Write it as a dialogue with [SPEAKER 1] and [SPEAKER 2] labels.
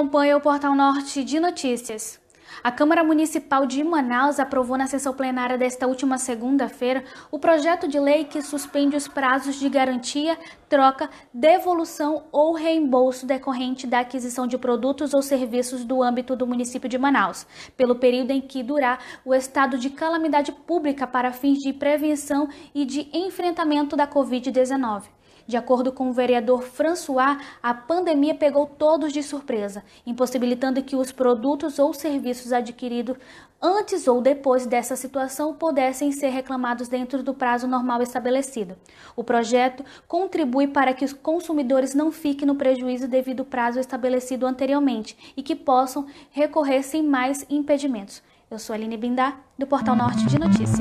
[SPEAKER 1] Acompanhe o Portal Norte de Notícias. A Câmara Municipal de Manaus aprovou na sessão plenária desta última segunda-feira o projeto de lei que suspende os prazos de garantia, troca, devolução ou reembolso decorrente da aquisição de produtos ou serviços do âmbito do município de Manaus, pelo período em que durar o estado de calamidade pública para fins de prevenção e de enfrentamento da Covid-19. De acordo com o vereador François, a pandemia pegou todos de surpresa, impossibilitando que os produtos ou serviços serviços adquiridos antes ou depois dessa situação pudessem ser reclamados dentro do prazo normal estabelecido. O projeto contribui para que os consumidores não fiquem no prejuízo devido ao prazo estabelecido anteriormente e que possam recorrer sem mais impedimentos. Eu sou Aline Bindá, do Portal Norte de Notícias.